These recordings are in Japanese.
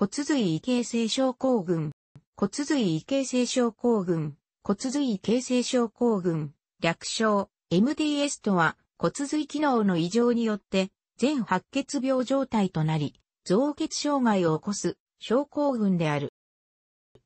骨髄異形成症候群、骨髄異形成症候群、骨髄異形成症候群、略称、MDS とは骨髄機能の異常によって全白血病状態となり、増血障害を起こす症候群である。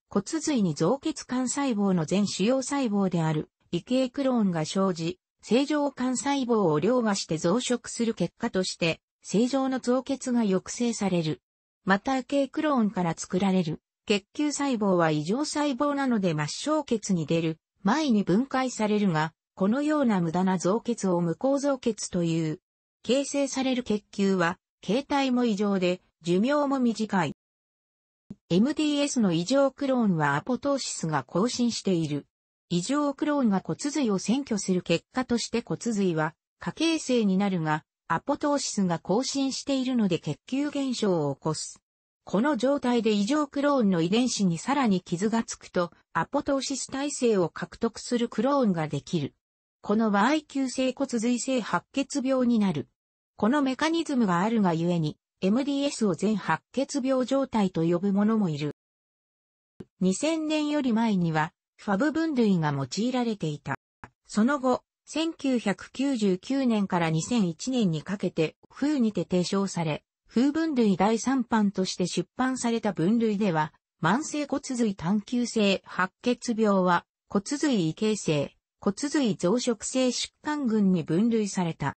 骨髄に増血幹細胞の全主要細胞である異形クローンが生じ、正常幹細胞を凌駕して増殖する結果として、正常の増血が抑制される。また系クローンから作られる、血球細胞は異常細胞なので末梢血に出る、前に分解されるが、このような無駄な増血を無効増血という。形成される血球は、形態も異常で、寿命も短い。MDS の異常クローンはアポトーシスが更新している。異常クローンが骨髄を占拠する結果として骨髄は、過形成になるが、アポトーシスが更新しているので血球現象を起こす。この状態で異常クローンの遺伝子にさらに傷がつくと、アポトーシス体制を獲得するクローンができる。この場合急性骨髄性白血病になる。このメカニズムがあるがゆえに、MDS を全白血病状態と呼ぶ者もいる。2000年より前には、ファブ分類が用いられていた。その後、1999年から2001年にかけて、風にて提唱され、風分類第3版として出版された分類では、慢性骨髄探求性白血病は、骨髄異形成、骨髄増殖性疾患群に分類された。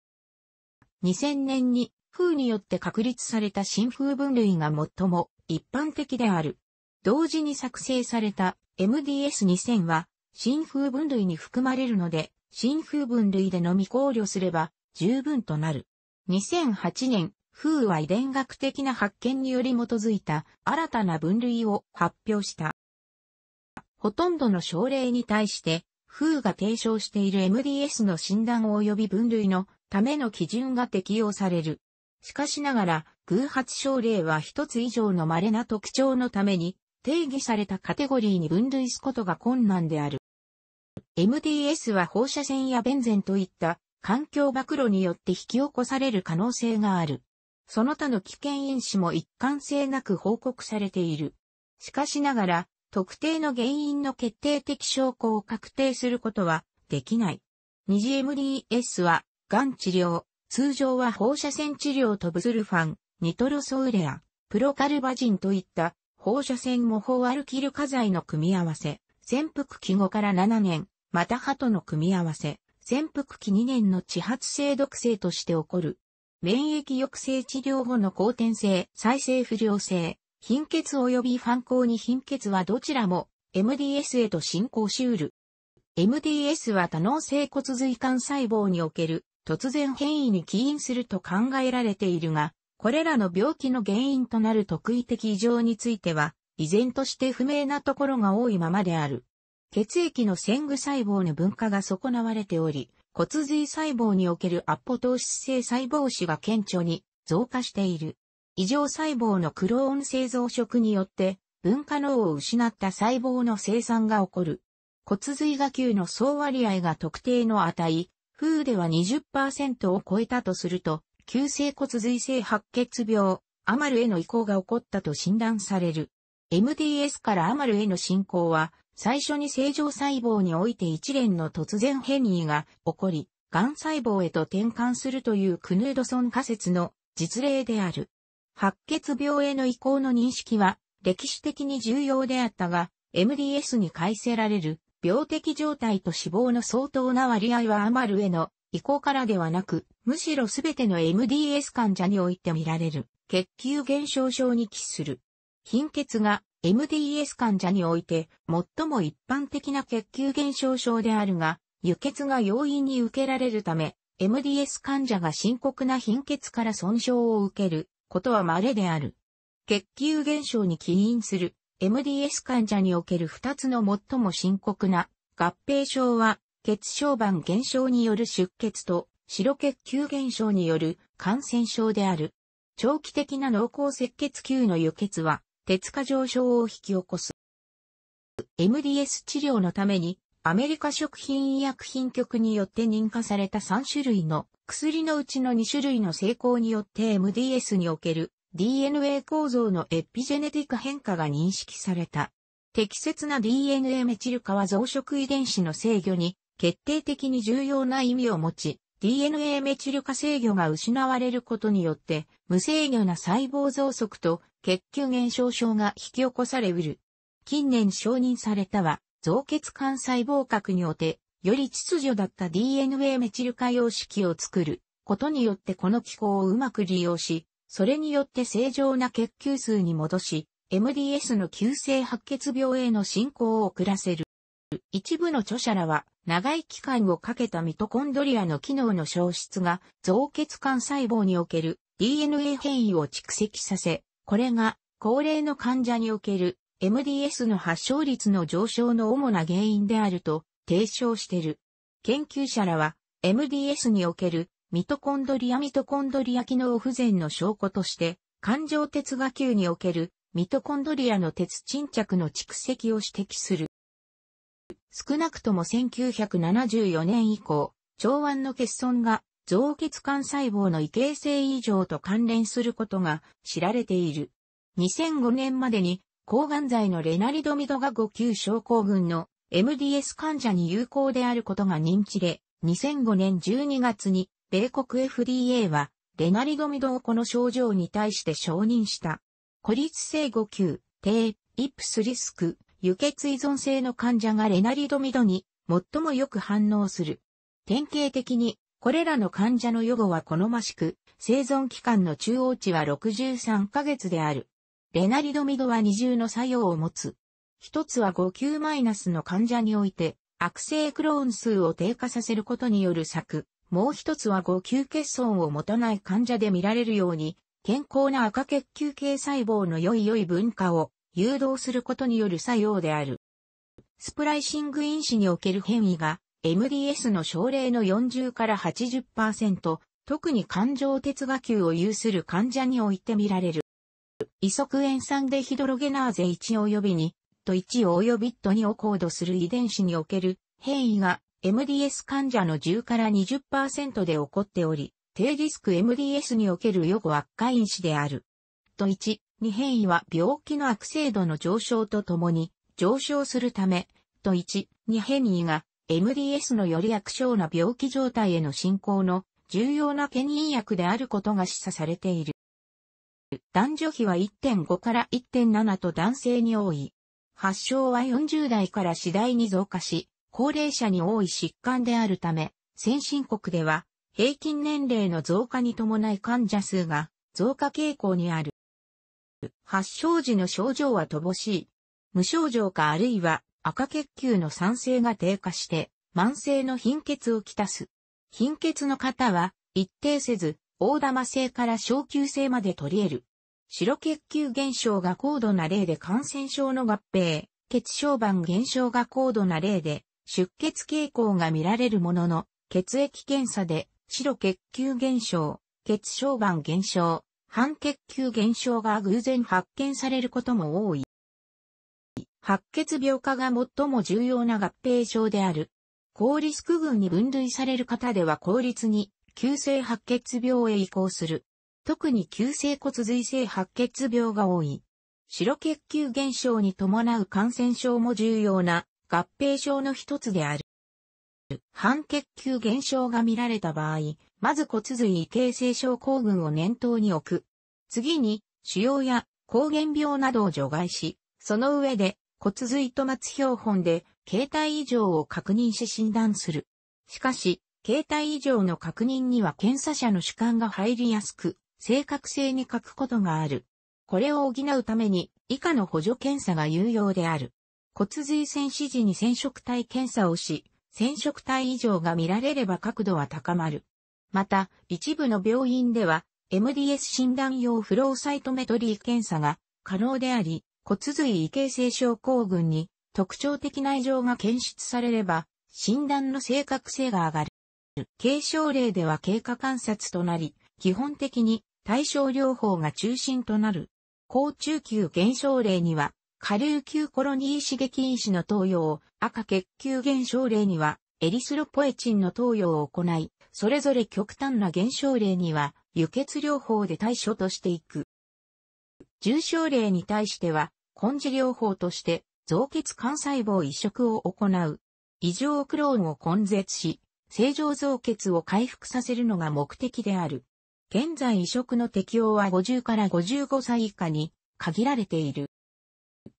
2000年に、風によって確立された新風分類が最も一般的である。同時に作成された MDS2000 は、新風分類に含まれるので、新風分類でのみ考慮すれば十分となる。2008年、風は遺伝学的な発見により基づいた新たな分類を発表した。ほとんどの症例に対して、風が提唱している MDS の診断及び分類のための基準が適用される。しかしながら、偶発症例は一つ以上の稀な特徴のために、定義されたカテゴリーに分類すことが困難である。MDS は放射線やベンゼンといった環境暴露によって引き起こされる可能性がある。その他の危険因子も一貫性なく報告されている。しかしながら、特定の原因の決定的証拠を確定することはできない。二次 MDS は、がん治療、通常は放射線治療とブズルファン、ニトロソウレア、プロカルバジンといった放射線模倣アルキル化剤の組み合わせ、潜伏期後から7年、また歯との組み合わせ、潜伏期2年の地発性毒性として起こる。免疫抑制治療後の後天性、再生不良性、貧血及び反抗に貧血はどちらも MDS へと進行しうる。MDS は多能性骨髄管細胞における突然変異に起因すると考えられているが、これらの病気の原因となる特異的異常については、依然として不明なところが多いままである。血液の線具細胞の分化が損なわれており、骨髄細胞におけるアポトーシス性細胞腫が顕著に増加している。異常細胞のクローン製造食によって分化能を失った細胞の生産が起こる。骨髄が球の総割合が特定の値、風では20%を超えたとすると、急性骨髄性白血病、アマルへの移行が起こったと診断される。MDS からアマルへの進行は、最初に正常細胞において一連の突然変異が起こり、癌細胞へと転換するというクヌードソン仮説の実例である。白血病への移行の認識は歴史的に重要であったが、MDS に改せられる病的状態と死亡の相当な割合は余るへの移行からではなく、むしろすべての MDS 患者において見られる、血球減少症に帰する。貧血が MDS 患者において最も一般的な血球減少症であるが、輸血が容易に受けられるため、MDS 患者が深刻な貧血から損傷を受けることは稀である。血球減少に起因する MDS 患者における2つの最も深刻な合併症は血小板減少による出血と白血球減少による感染症である。長期的な濃厚赤血球の輸血は鉄化上昇を引き起こす。MDS 治療のために、アメリカ食品医薬品局によって認可された3種類の薬のうちの2種類の成功によって MDS における DNA 構造のエピジェネティク変化が認識された。適切な DNA メチル化は増殖遺伝子の制御に決定的に重要な意味を持ち、DNA メチル化制御が失われることによって、無制御な細胞増殖と血球減少症が引き起こされうる。近年承認されたは、造血幹細胞核におて、より秩序だった DNA メチル化様式を作ることによってこの機構をうまく利用し、それによって正常な血球数に戻し、MDS の急性白血病への進行を遅らせる。一部の著者らは、長い期間をかけたミトコンドリアの機能の消失が、造血幹細胞における DNA 変異を蓄積させ、これが高齢の患者における MDS の発症率の上昇の主な原因であると提唱してる。研究者らは MDS におけるミトコンドリアミトコンドリア機能不全の証拠として環状鉄が球におけるミトコンドリアの鉄沈着の蓄積を指摘する。少なくとも1974年以降、腸腕の欠損が造血幹細胞の異形成異常と関連することが知られている。2005年までに抗がん剤のレナリドミドが5級症候群の MDS 患者に有効であることが認知で、2005年12月に米国 FDA はレナリドミドをこの症状に対して承認した。孤立性5級、低、イプスリスク、輸血依存性の患者がレナリドミドに最もよく反応する。典型的にこれらの患者の予後は好ましく、生存期間の中央値は63ヶ月である。レナリドミドは二重の作用を持つ。一つは5級マイナスの患者において、悪性クローン数を低下させることによる策。もう一つは5級欠損を持たない患者で見られるように、健康な赤血球系細胞の良い良い分化を誘導することによる作用である。スプライシング因子における変異が MDS の症例の40から80%、特に感情哲学級を有する患者において見られる。異側塩酸デヒドロゲナーゼ1及び2と1及びと2をコードする遺伝子における変異が MDS 患者の10から20%で起こっており、低リスク MDS における予後悪化因子である。と1、2変異は病気の悪性度の上昇とともに上昇するため、と1、2変異が MDS のより悪性な病気状態への進行の重要な牽引薬であることが示唆されている。男女比は1.5から1.7と男性に多い。発症は40代から次第に増加し、高齢者に多い疾患であるため、先進国では平均年齢の増加に伴い患者数が増加傾向にある。発症時の症状は乏しい。無症状かあるいは赤血球の酸性が低下して、慢性の貧血をきたす。貧血の方は、一定せず、大玉性から小球性まで取り得る。白血球減少が高度な例で感染症の合併、血小板減少が高度な例で、出血傾向が見られるものの、血液検査で、白血球減少、血小板減少、半血球減少が偶然発見されることも多い。白血病化が最も重要な合併症である。高リスク群に分類される方では効率に急性白血病へ移行する。特に急性骨髄性白血病が多い。白血球減少に伴う感染症も重要な合併症の一つである。半血球減少が見られた場合、まず骨髄異形成症候群を念頭に置く。次に、腫瘍や抗原病などを除外し、その上で骨髄と末標本で形態異常を確認し診断する。しかし、形態異常の確認には検査者の主観が入りやすく、正確性に欠くことがある。これを補うために以下の補助検査が有用である。骨髄腺指示に染色体検査をし、染色体異常が見られれば角度は高まる。また、一部の病院では MDS 診断用フローサイトメトリー検査が可能であり、骨髄異形成症候群に特徴的な異常が検出されれば、診断の正確性が上がる。軽症例では経過観察となり、基本的に対症療法が中心となる。高中級減少例には、下流級コロニー刺激因子の投与を、赤血球減少例には、エリスロポエチンの投与を行い、それぞれ極端な減少例には、輸血療法で対処としていく。重症例に対しては、根治療法として、造血幹細胞移植を行う。異常クローンを根絶し、正常造血を回復させるのが目的である。現在移植の適用は50から55歳以下に限られている。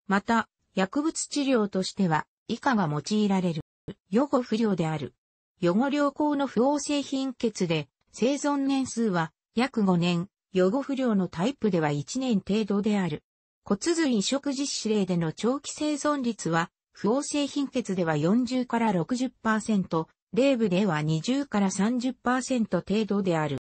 また、薬物治療としては、以下が用いられる。予後不良である。予後良好の不応性貧血で、生存年数は約5年、予後不良のタイプでは1年程度である。骨髄移植実施例での長期生存率は、不応性貧血では40から60%、霊部では20から30%程度である。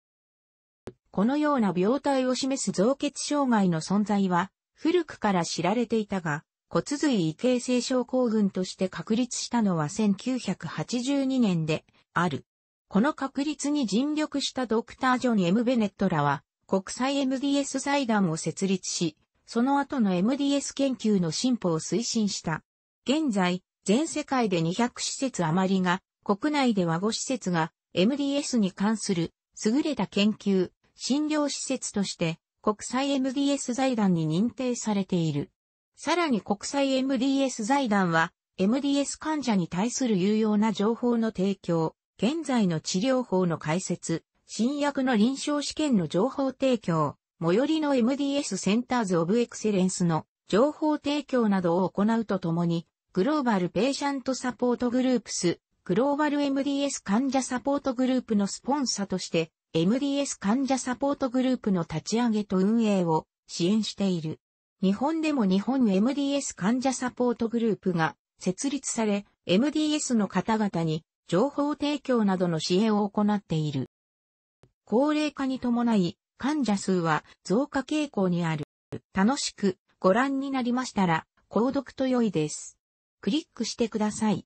このような病態を示す造血障害の存在は、古くから知られていたが、骨髄異形成症候群として確立したのは1982年である。この確立に尽力したドクター・ジョン・ M・ ベネットらは、国際 MDS 財団を設立し、その後の MDS 研究の進歩を推進した。現在、全世界で200施設余りが、国内では5施設が MDS に関する優れた研究、診療施設として国際 MDS 財団に認定されている。さらに国際 MDS 財団は MDS 患者に対する有用な情報の提供、現在の治療法の解説、新薬の臨床試験の情報提供、最寄りの MDS センターズオブエクセレンスの情報提供などを行うとともに、グローバルペーシャントサポートグループス、グローバル MDS 患者サポートグループのスポンサとして、MDS 患者サポートグループの立ち上げと運営を支援している。日本でも日本 MDS 患者サポートグループが設立され、MDS の方々に情報提供などの支援を行っている。高齢化に伴い、患者数は増加傾向にある。楽しくご覧になりましたら、購読と良いです。クリックしてください。